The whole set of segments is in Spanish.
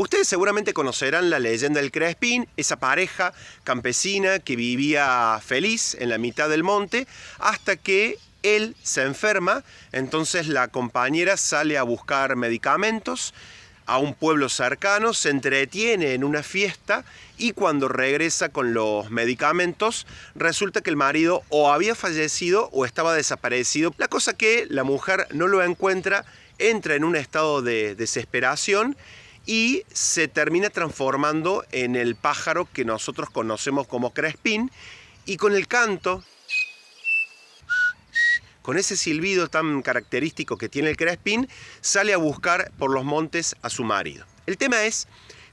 Ustedes seguramente conocerán la leyenda del Crespín, esa pareja campesina que vivía feliz en la mitad del monte hasta que él se enferma, entonces la compañera sale a buscar medicamentos a un pueblo cercano, se entretiene en una fiesta y cuando regresa con los medicamentos resulta que el marido o había fallecido o estaba desaparecido. La cosa que la mujer no lo encuentra, entra en un estado de desesperación y se termina transformando en el pájaro que nosotros conocemos como crespín y con el canto, con ese silbido tan característico que tiene el crespín, sale a buscar por los montes a su marido. El tema es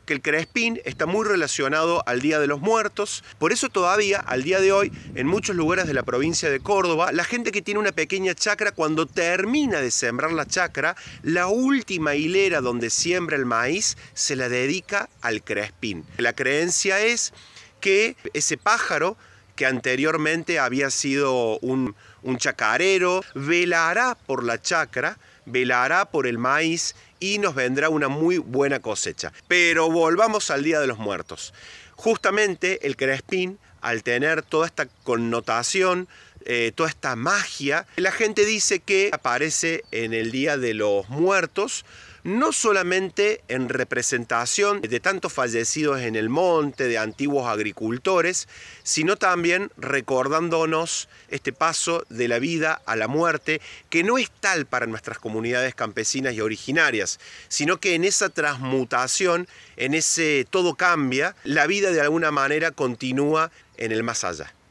que el crespín está muy relacionado al Día de los Muertos, por eso todavía al día de hoy en muchos lugares de la provincia de Córdoba, la gente que tiene una pequeña chacra cuando termina de sembrar la chacra, la última hilera donde siembra el maíz se la dedica al crespín. La creencia es que ese pájaro que anteriormente había sido un, un chacarero, velará por la chacra velará por el maíz y nos vendrá una muy buena cosecha. Pero volvamos al Día de los Muertos. Justamente el crespín, al tener toda esta connotación eh, toda esta magia. La gente dice que aparece en el Día de los Muertos, no solamente en representación de tantos fallecidos en el monte, de antiguos agricultores, sino también recordándonos este paso de la vida a la muerte, que no es tal para nuestras comunidades campesinas y originarias, sino que en esa transmutación, en ese todo cambia, la vida de alguna manera continúa en el más allá.